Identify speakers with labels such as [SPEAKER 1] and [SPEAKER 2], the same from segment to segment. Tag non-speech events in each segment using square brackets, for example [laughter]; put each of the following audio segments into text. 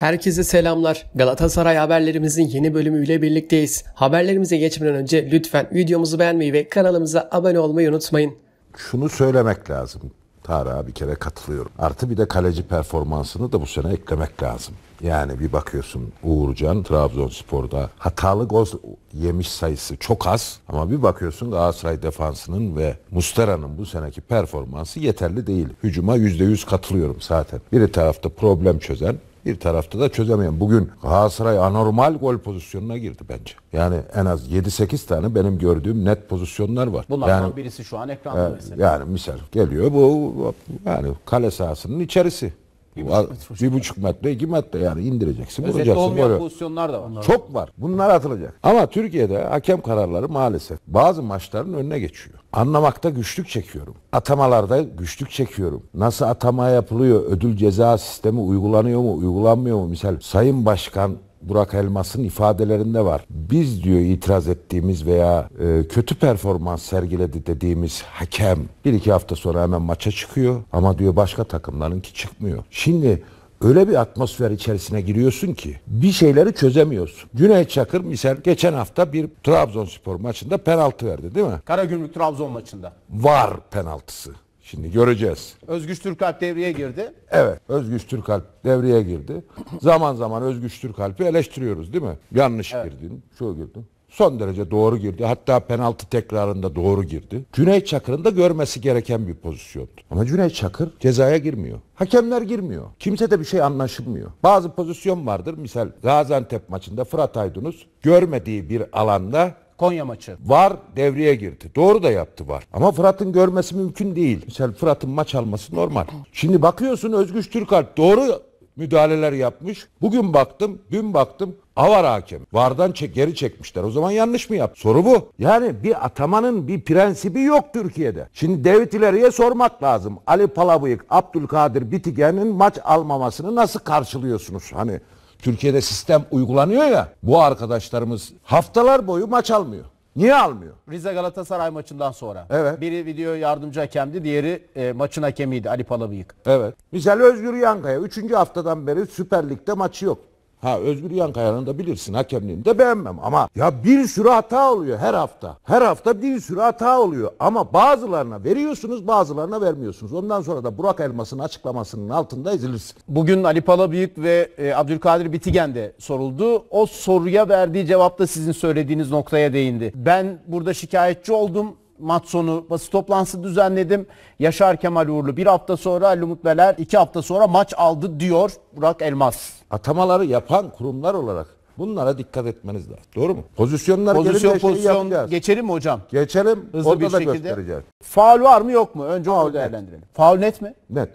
[SPEAKER 1] Herkese selamlar. Galatasaray haberlerimizin yeni bölümüyle birlikteyiz. Haberlerimize geçmeden önce lütfen videomuzu beğenmeyi ve kanalımıza abone olmayı unutmayın.
[SPEAKER 2] Şunu söylemek lazım. Tara bir kere katılıyorum. Artı bir de kaleci performansını da bu sene eklemek lazım. Yani bir bakıyorsun Uğurcan Trabzonspor'da hatalı gol yemiş sayısı çok az ama bir bakıyorsun Galatasaray defansının ve Mustera'nın bu seneki performansı yeterli değil. Hücuma %100 katılıyorum zaten. Biri tarafta problem çözen, bir tarafta da çözemeyen. Bugün Galatasaray anormal gol pozisyonuna girdi bence. Yani en az 7-8 tane benim gördüğüm net pozisyonlar var. Bunlardan yani, birisi şu an e, ekranda e, mesela. Yani misal geliyor bu yani kale sahasının içerisi. Bir buçuk, metre, bir buçuk metre, iki metre yani indireceksin, Özetle vuracaksın. olmayan böyle. pozisyonlar da var. Çok var. Bunlar atılacak. Ama Türkiye'de hakem kararları maalesef bazı maçların önüne geçiyor. Anlamakta güçlük çekiyorum. Atamalarda güçlük çekiyorum. Nasıl atama yapılıyor? Ödül ceza sistemi uygulanıyor mu, uygulanmıyor mu? Misal Sayın Başkan Burak Elmas'ın ifadelerinde var. Biz diyor itiraz ettiğimiz veya e, kötü performans sergiledi dediğimiz hakem bir iki hafta sonra hemen maça çıkıyor ama diyor başka takımların ki çıkmıyor. Şimdi öyle bir atmosfer içerisine giriyorsun ki bir şeyleri çözemiyorsun. Güney Çakır misal geçen hafta bir Trabzonspor maçında penaltı verdi değil mi?
[SPEAKER 1] Karagümrük Trabzon maçında.
[SPEAKER 2] Var penaltısı. Şimdi göreceğiz.
[SPEAKER 1] Özgüç Türkalp devreye girdi.
[SPEAKER 2] Evet, Özgüç Türkalp devreye girdi. zaman zaman Özgüç Türkalp'i eleştiriyoruz değil mi? Yanlış evet. girdin, şu girdin. Son derece doğru girdi. Hatta penaltı tekrarında doğru girdi. Cüneyt Çakır'ın da görmesi gereken bir pozisyondu. Ama Cüneyt Çakır cezaya girmiyor. Hakemler girmiyor. Kimse de bir şey anlaşılmıyor. Bazı pozisyon vardır. Misal Gaziantep maçında Fırat Aydınus görmediği bir alanda Konya maçı. VAR devreye girdi. Doğru da yaptı VAR. Ama Fırat'ın görmesi mümkün değil. Mesela Fırat'ın maç alması normal. Şimdi bakıyorsun Özgüç Türkalp doğru müdahaleler yapmış. Bugün baktım, dün baktım. Avar hakem. Vardan çek, geri çekmişler. O zaman yanlış mı yaptı? Soru bu. Yani bir atamanın bir prensibi yok Türkiye'de. Şimdi David ileriye sormak lazım. Ali Palabıyık, Abdülkadir Bitigen'in maç almamasını nasıl karşılıyorsunuz? Hani Türkiye'de sistem uygulanıyor ya. Bu arkadaşlarımız haftalar boyu maç almıyor. Niye almıyor? Rize Galatasaray maçından sonra.
[SPEAKER 1] Evet. Biri video yardımcı hakemdi, diğeri e,
[SPEAKER 2] maçın hakemiydi Ali Palabıyık. Evet. Misal Özgür Yankaya 3. haftadan beri Süper Lig'de maçı yok. Ha Özgür Yankaya'nın da bilirsin hakemliğini de beğenmem ama ya bir sürü hata oluyor her hafta. Her hafta bir sürü hata oluyor ama bazılarına veriyorsunuz bazılarına vermiyorsunuz. Ondan sonra da Burak Elmas'ın açıklamasının altında ezilirsin.
[SPEAKER 1] Bugün Ali Palabıyık ve e, Abdülkadir Bitigen de soruldu. O soruya verdiği cevapta sizin söylediğiniz noktaya değindi. Ben burada şikayetçi oldum maç sonu basın toplantısı düzenledim. Yaşar Kemal
[SPEAKER 2] Uğurlu bir hafta sonra, Ali Beler iki hafta sonra maç aldı diyor Burak Elmas. Atamaları yapan kurumlar olarak bunlara dikkat etmeniz lazım. Doğru mu? Pozisyonlar pozisyon, gelince pozisyon şeyi Geçelim mi hocam? Geçelim. Hızlı orada bir da şekilde. göstereceğiz. Faul var mı yok mu? Önce onu değerlendirelim.
[SPEAKER 1] Faul net mi? Net.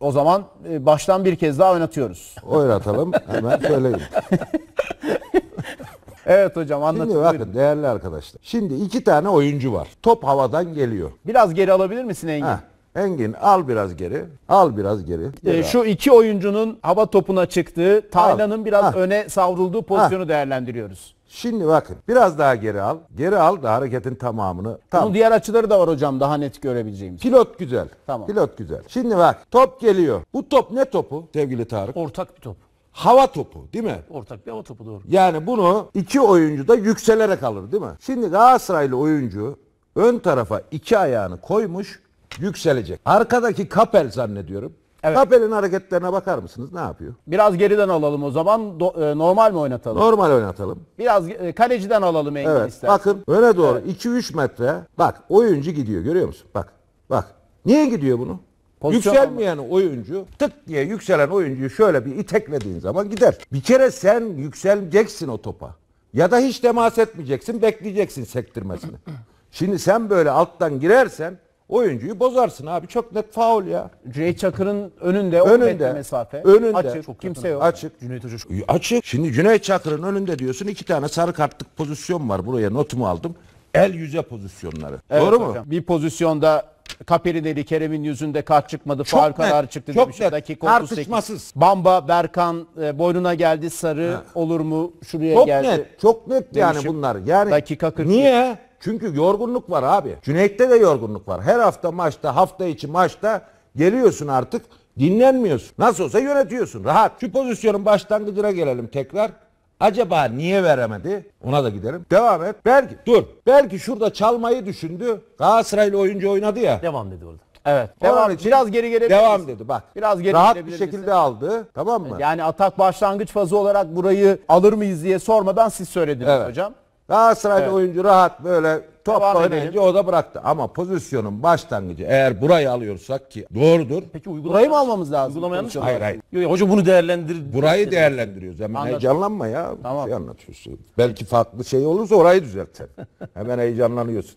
[SPEAKER 1] O zaman e, baştan bir kez daha oynatıyoruz. Oynatalım. Hemen [laughs] söyleyeyim.
[SPEAKER 2] Evet hocam anlatın. Şimdi bakın buyurun. değerli arkadaşlar. Şimdi iki tane oyuncu var. Top havadan geliyor. Biraz geri alabilir misin Engin? Heh. Engin al biraz geri. Al biraz geri. Ee, geri e, şu iki oyuncunun hava topuna çıktığı, Taylan'ın
[SPEAKER 1] biraz ha. öne savrulduğu pozisyonu ha. değerlendiriyoruz.
[SPEAKER 2] Şimdi bakın biraz daha geri al. Geri al da hareketin tamamını. Tamam. Bunun diğer açıları da var hocam daha net görebileceğimiz. Pilot güzel. Tamam. Pilot güzel. Şimdi bak top geliyor. Bu top ne topu sevgili Tarık? Ortak bir top hava topu değil mi?
[SPEAKER 1] Ortak bir hava topu doğru.
[SPEAKER 2] Yani bunu iki oyuncu da yükselerek alır değil mi? Şimdi Galatasaraylı oyuncu ön tarafa iki ayağını koymuş yükselecek. Arkadaki Kapel zannediyorum. Evet. Kapel'in hareketlerine bakar mısınız? Ne yapıyor? Biraz geriden alalım o
[SPEAKER 1] zaman. Do- e, normal mi oynatalım? Normal oynatalım. Biraz e, kaleciden alalım Engin evet. istersen.
[SPEAKER 2] Bakın öne doğru evet. 2-3 metre. Bak oyuncu gidiyor görüyor musun? Bak bak. Niye gidiyor bunu? Pozisyon Yükselmeyen ama. oyuncu tık diye yükselen oyuncuyu şöyle bir iteklediğin zaman gider. Bir kere sen yükseleceksin o topa. Ya da hiç temas etmeyeceksin, bekleyeceksin sektirmesini. [clears throat] Şimdi sen böyle alttan girersen oyuncuyu bozarsın abi. Çok net faul ya. Cüneyt Çakır'ın önünde önünde, metre mesafe. Önünde. Açık. Çok kimse yok. Açık. Cüneyt Hoca Açık. Şimdi Cüneyt Çakır'ın önünde diyorsun iki tane sarı kartlık pozisyon var. Buraya notumu aldım. El yüze pozisyonları. Evet, Doğru hocam. mu? Bir
[SPEAKER 1] pozisyonda Kaperi dedi Kerem'in yüzünde kat çıkmadı. Çok faul kararı çıktı çok demiş. Net. Dakika 38. Bamba, Berkan e, boynuna geldi sarı ha. olur mu şuraya çok geldi. Çok net.
[SPEAKER 2] Çok net yani bunlar. Yani dakika 40. Niye? Çünkü yorgunluk var abi. Cüneyt'te de yorgunluk var. Her hafta maçta, hafta içi maçta geliyorsun artık. Dinlenmiyorsun. Nasıl olsa yönetiyorsun. Rahat. Şu pozisyonun başlangıcına gelelim tekrar. Acaba niye veremedi? Ona da giderim. Devam et. Belki dur. Belki şurada çalmayı düşündü. Galatasaraylı oyuncu oynadı ya. Devam dedi orada. Evet. Devam için biraz geri gelebilir. Devam dedi
[SPEAKER 1] bak. Biraz geri Rahat bir şekilde bize.
[SPEAKER 2] aldı. Tamam mı? Yani atak başlangıç fazı olarak burayı alır mıyız diye sormadan siz söylediniz evet. hocam. Galatasaraylı evet. oyuncu rahat böyle top oynayınca o da bıraktı. Ama pozisyonun başlangıcı eğer burayı alıyorsak ki doğrudur. Peki Burayı mı almamız lazım? Uygulamayan mı? Hayır hayır.
[SPEAKER 1] Yok, hocam bunu değerlendir.
[SPEAKER 2] Burayı değerlendiriyoruz. Hemen Anladım. heyecanlanma ya. Tamam. Şey anlatıyorsun. Belki farklı şey olursa orayı düzeltir. [laughs] Hemen heyecanlanıyorsun.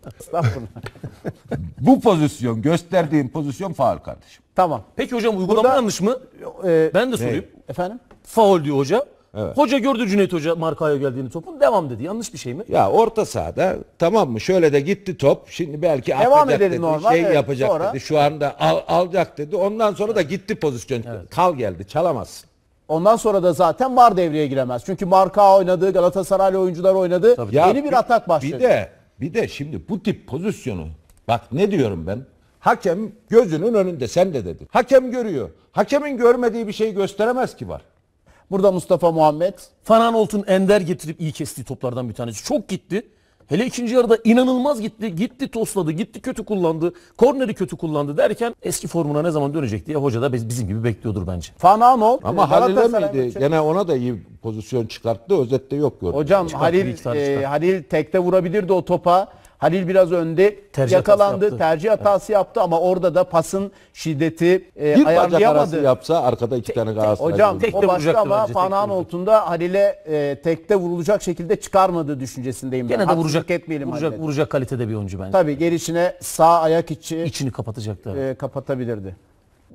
[SPEAKER 2] Bu pozisyon gösterdiğim pozisyon faul kardeşim. Tamam. Peki hocam uygulama Burada, yanlış mı? E, ben de sorayım. Ne? Efendim? Faul diyor hocam. Evet. Hoca gördü Cüneyt Hoca markaya geldiğini topun devam dedi. Yanlış bir şey mi? Ya orta sahada tamam mı? Şöyle de gitti top. Şimdi belki devam edelim dedi, normal. Şey evet, yapacak sonra... dedi. Şu anda al, alacak dedi. Ondan sonra evet. da gitti pozisyon. Evet. Kal geldi. Çalamazsın. Ondan sonra da zaten
[SPEAKER 1] var devreye giremez. Çünkü marka oynadı, Galatasaraylı oyuncular oynadı. Ya Yeni bir, bir atak başladı. Bir de
[SPEAKER 2] bir de şimdi bu tip pozisyonu bak ne diyorum ben? Hakem gözünün önünde sen de dedin. Hakem görüyor. Hakemin görmediği bir şey gösteremez ki var. Burada Mustafa Muhammed. Fanan Oltun Ender getirip iyi kestiği toplardan bir tanesi. Çok gitti. Hele ikinci
[SPEAKER 1] yarıda inanılmaz gitti. Gitti tosladı, gitti kötü kullandı. Korneri kötü kullandı derken eski formuna ne zaman dönecek diye hoca da bizim gibi bekliyordur bence. Fanano. Ama e, Halil'e miydi? Için... Gene ona da iyi pozisyon çıkarttı. Özette yok gördüm. Hocam Halil, e, Halil tekte vurabilirdi o topa. Halil biraz önde tercih yakalandı. Hatası tercih hatası evet. yaptı ama orada da pasın
[SPEAKER 2] şiddeti e, bir ayarlayamadı. Bir yapsa arkada iki tane Galatasaray. Hocam tekte o başka ama Fanahan
[SPEAKER 1] Oltun'da Halil'e e, tekte vurulacak şekilde çıkarmadı düşüncesindeyim. Gene ben. de vuracak, etmeyelim vuracak, Halil'e. vuracak kalitede bir oyuncu bence. Tabii gelişine sağ ayak içi içini kapatacaktı. E, kapatabilirdi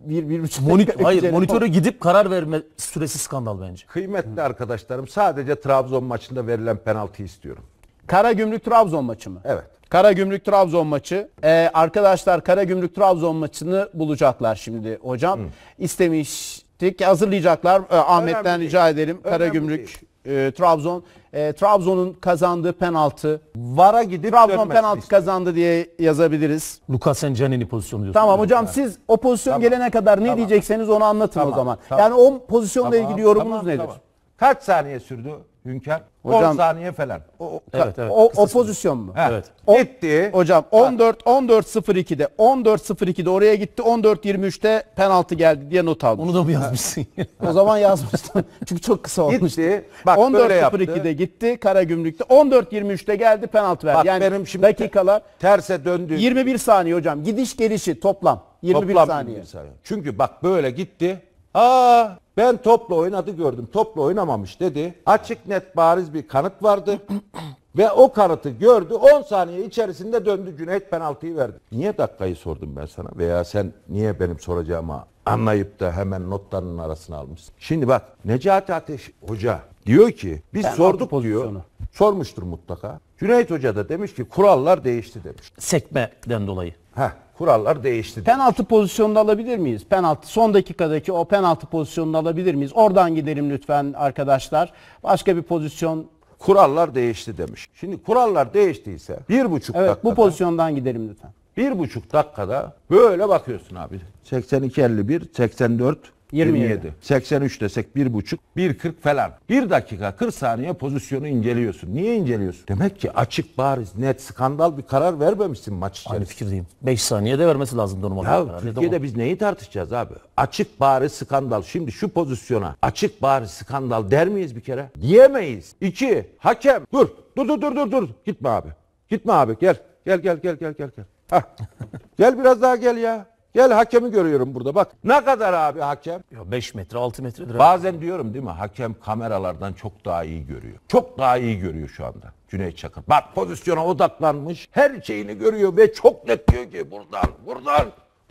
[SPEAKER 1] bir, bir buçuk Monit Hayır monitöre
[SPEAKER 2] gidip karar verme süresi skandal bence. Kıymetli Hı. arkadaşlarım sadece Trabzon maçında verilen penaltı istiyorum. Kara Gümrük Trabzon
[SPEAKER 1] maçı mı? Evet. Kara Gümrük Trabzon maçı. Ee, arkadaşlar Gümrük Trabzon maçını bulacaklar şimdi hocam. Hı. İstemiştik hazırlayacaklar. Ee, Ahmet'ten Önemli rica değil. edelim. Önemli Karagümrük e, Trabzon e, Trabzon'un kazandığı penaltı VAR'a gidip Trabzon penaltı işte. kazandı diye yazabiliriz. Lucas Encanini pozisyonu diyorsun. Tamam hocam yani. siz o pozisyon tamam. gelene kadar ne tamam. diyecekseniz onu anlatın tamam. o zaman. Tamam. Yani o pozisyonla tamam. ilgili yorumunuz tamam. nedir? Tamam.
[SPEAKER 2] Kaç saniye sürdü? Hünkar. Hocam, 10 saniye falan. O, evet, evet,
[SPEAKER 1] o, o pozisyon mu? Ha. Evet. O, Etti. Hocam 14 14.02'de, 14.02'de oraya gitti 14.23'te penaltı geldi diye not aldım. Onu da mı yazmışsın? o zaman yazmıştım. [laughs] Çünkü çok kısa olmuş Gitti. Bak 14 02'de gitti Karagümrük'te 14 23'te geldi penaltı verdi. Bak, yani benim şimdi dakikalar terse döndü. 21 saniye hocam. Gidiş gelişi toplam 21 toplam saniye.
[SPEAKER 2] 21 saniye. Çünkü bak böyle gitti. Aa ben topla oynadı gördüm. Topla oynamamış dedi. Açık net bariz bir kanıt vardı. [clears throat] Ve o kanıtı gördü. 10 saniye içerisinde döndü. Cüneyt penaltıyı verdi. Niye dakikayı sordum ben sana? Veya sen niye benim soracağıma anlayıp da hemen notlarının arasına almışsın? Şimdi bak Necati Ateş Hoca diyor ki biz ben sorduk pozisyonu. diyor. Sormuştur mutlaka. Cüneyt Hoca da demiş ki kurallar değişti demiş. Sekmeden dolayı. Heh kurallar değişti. Penaltı pozisyonunu
[SPEAKER 1] alabilir miyiz? Penaltı son dakikadaki o penaltı pozisyonunu alabilir miyiz? Oradan gidelim lütfen
[SPEAKER 2] arkadaşlar. Başka bir pozisyon kurallar değişti demiş. Şimdi kurallar değiştiyse bir buçuk evet, dakikada. bu pozisyondan gidelim lütfen. Bir buçuk dakikada böyle bakıyorsun abi. 82-51, 84, 27. 27. 83 desek 1,5, 1,40 falan. 1 dakika 40 saniye pozisyonu inceliyorsun. Niye inceliyorsun? Demek ki açık, bariz, net, skandal bir karar vermemişsin maç içerisinde. Aynı fikirdeyim. 5 de vermesi lazım normal ya, karar. Türkiye'de biz neyi tartışacağız abi? Açık, bariz, skandal. Şimdi şu pozisyona açık, bariz, skandal der miyiz bir kere? Diyemeyiz. 2. Hakem. Dur. Dur dur dur dur dur. Gitme abi. Gitme abi. Gel. Gel gel gel gel gel. gel. Hah. [laughs] gel biraz daha gel ya. Gel hakemi görüyorum burada bak. Ne kadar abi hakem? Ya 5 metre 6 metredir. Abi. Bazen diyorum değil mi hakem kameralardan çok daha iyi görüyor. Çok daha iyi görüyor şu anda. Cüneyt Çakır. Bak pozisyona odaklanmış. Her şeyini görüyor ve çok net diyor ki buradan buradan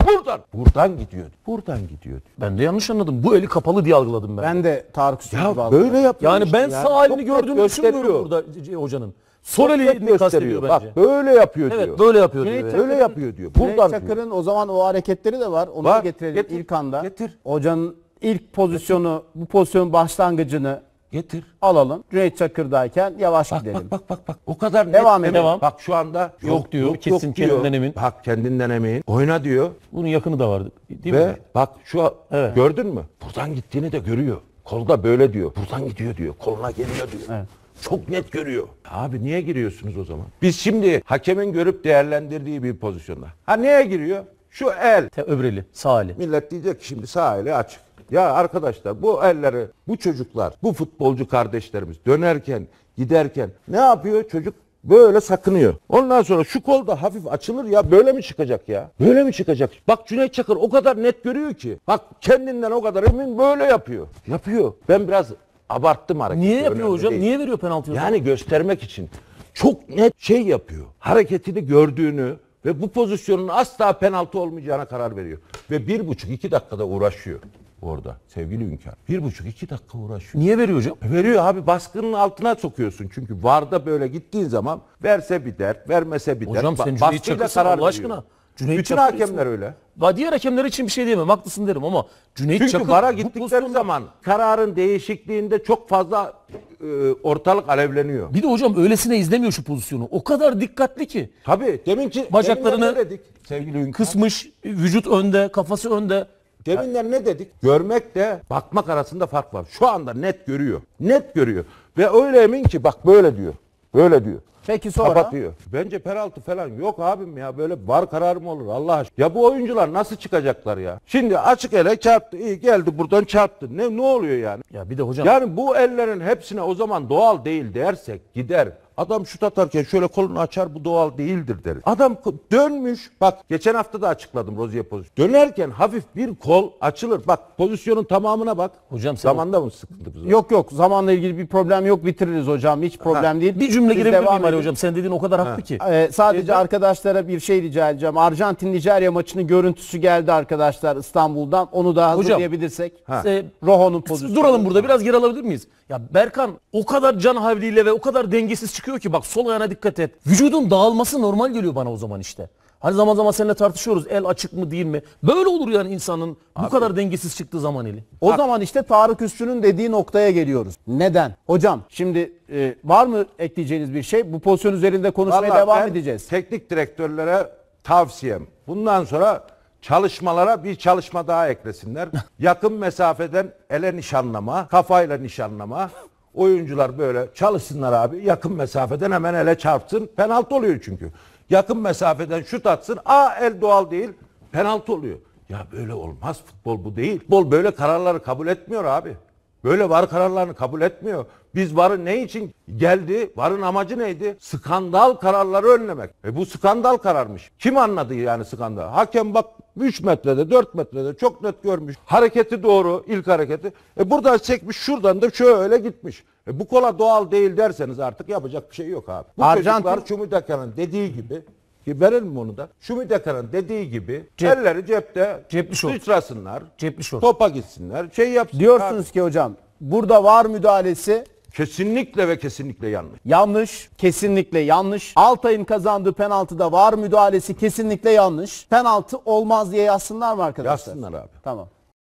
[SPEAKER 2] buradan. Buradan
[SPEAKER 1] gidiyor. Buradan gidiyor. Ben de yanlış anladım. Bu eli kapalı diye algıladım ben. Ben de Tarık Hüseyin Ya böyle yapıyor. Yani işte ben ya. sağ elini Çok net gördüğümü düşünmüyorum
[SPEAKER 2] burada hocanın. Sol elini gösteriyor. Bak böyle yapıyor evet, diyor. böyle yapıyor Cüneyt diyor. Çakır'ın, böyle yapıyor diyor. Buradan Çakır'ın
[SPEAKER 1] diyor. o zaman o hareketleri de var. Onu var. getirelim getir, ilk anda. Getir. Hocanın ilk pozisyonu, getir. bu pozisyonun başlangıcını Getir. Alalım. Cüneyt Çakır'dayken yavaş bak, gidelim. Bak bak bak bak. O kadar devam net. Devam. Bak şu
[SPEAKER 2] anda yok, yok diyor. Yok, kesin yok kendinden diyor. emin. Bak kendinden emin. Oyna diyor. Bunun yakını da vardı. Değil Ve mi? bak şu evet. gördün mü? Buradan gittiğini de görüyor. Kolda böyle diyor. Buradan gidiyor diyor. Koluna geliyor diyor. Evet çok net görüyor. Abi niye giriyorsunuz o zaman? Biz şimdi hakemin görüp değerlendirdiği bir pozisyonda. Ha neye giriyor? Şu el. Te öbreli, sağ eli. Millet diyecek ki şimdi sağ eli açık. Ya arkadaşlar bu elleri, bu çocuklar, bu futbolcu kardeşlerimiz dönerken, giderken ne yapıyor çocuk? Böyle sakınıyor. Ondan sonra şu kol da hafif açılır ya böyle mi çıkacak ya? Böyle mi çıkacak? Bak Cüneyt Çakır o kadar net görüyor ki. Bak kendinden o kadar emin böyle yapıyor. Yapıyor. Ben biraz abarttım hareketi. Niye yapıyor hocam? değil. Niye veriyor penaltıyı? Yani göstermek için çok net şey yapıyor. Hareketini gördüğünü ve bu pozisyonun asla penaltı olmayacağına karar veriyor. Ve bir buçuk iki dakikada uğraşıyor orada sevgili Hünkar. Bir buçuk iki dakika uğraşıyor. Niye veriyor hocam? E, veriyor abi baskının altına sokuyorsun. Çünkü VAR'da böyle gittiğin zaman verse bir dert, vermese bir dert. Hocam Ba- sen cüceyi baskıyla Allah veriyor. aşkına. Cüneyt Bütün Çakır hakemler ismi. öyle. Diğer hakemler için bir şey diyemem. Haklısın derim ama Cüneyt Çünkü Çakır bara gittikleri pozisyonda... zaman kararın değişikliğinde çok fazla e, ortalık alevleniyor.
[SPEAKER 1] Bir de hocam öylesine izlemiyor şu pozisyonu. O kadar dikkatli
[SPEAKER 2] ki. Tabii. Deminki bacaklarını dedik, sevgili kısmış, vücut önde, kafası önde. Deminler ne dedik? Görmek de bakmak arasında fark var. Şu anda net görüyor. Net görüyor. Ve öyle emin ki bak böyle diyor. Böyle diyor. Peki sonra? Kapatıyor. Bence penaltı falan yok abim ya. Böyle var kararı mı olur Allah aşkına? Ya bu oyuncular nasıl çıkacaklar ya? Şimdi açık ele çarptı. iyi geldi buradan çarptı. Ne ne oluyor yani? Ya bir de hocam. Yani bu ellerin hepsine o zaman doğal değil dersek gider. Adam şut atarken şöyle kolunu açar bu doğal değildir deriz. Adam dönmüş bak geçen hafta da açıkladım Rozier pozisyonu. Dönerken hafif bir kol açılır. Bak pozisyonun tamamına bak. Hocam sen Zamanda mı sıkıntımız var? Yok yok
[SPEAKER 1] zamanla ilgili bir problem yok bitiririz hocam hiç problem ha. değil. Bir cümle girebilir miyim Ali hocam? Sen dediğin o kadar haklı ha. ki. Ee, sadece Neden? arkadaşlara bir şey rica edeceğim. Arjantin-Nijerya maçının görüntüsü geldi arkadaşlar İstanbul'dan. Onu da hazırlayabilirsek. Hocam, e, ee, Roho'nun pozisyonu. Duralım burada biraz geri alabilir miyiz? Ya Berkan o kadar can havliyle ve o kadar dengesiz çıkıyor çıkıyor ki bak sol ayağına dikkat et. Vücudun dağılması normal geliyor bana o zaman işte. Hani zaman zaman seninle tartışıyoruz el açık mı değil mi? Böyle olur yani insanın Abi. bu kadar dengesiz çıktığı zaman eli. O Bak. zaman işte Tarık Üstü'nün dediği noktaya geliyoruz.
[SPEAKER 2] Neden? Hocam şimdi e, var mı ekleyeceğiniz bir şey? Bu pozisyon üzerinde konuşmaya Vallahi devam ben edeceğiz. Teknik direktörlere tavsiyem bundan sonra çalışmalara bir çalışma daha eklesinler. [laughs] Yakın mesafeden ele nişanlama, kafayla nişanlama, Oyuncular böyle çalışsınlar abi. Yakın mesafeden hemen ele çarpsın. Penaltı oluyor çünkü. Yakın mesafeden şut atsın. a el doğal değil. Penaltı oluyor. Ya böyle olmaz. Futbol bu değil. Futbol böyle kararları kabul etmiyor abi. Böyle var kararlarını kabul etmiyor. Biz varı ne için geldi? Varın amacı neydi? Skandal kararları önlemek. E bu skandal kararmış. Kim anladı yani skandal? Hakem bak 3 metrede 4 metrede çok net görmüş. Hareketi doğru ilk hareketi. E buradan çekmiş şuradan da şöyle gitmiş. E bu kola doğal değil derseniz artık yapacak bir şey yok abi. Bu Arjantin... çocuklar Çumudakan'ın dediği gibi ki verelim onu da. Şumidekan'ın dediği gibi Cep, elleri cepte cepli şort. sıçrasınlar. Cepli şort. Topa gitsinler. Şey yapsınlar. Diyorsunuz abi. ki hocam burada var müdahalesi Kesinlikle ve kesinlikle yanlış. Yanlış, kesinlikle yanlış. Altay'ın
[SPEAKER 1] kazandığı penaltıda var müdahalesi kesinlikle yanlış. Penaltı olmaz diye yazsınlar mı arkadaşlar? Yazsınlar abi. Tamam.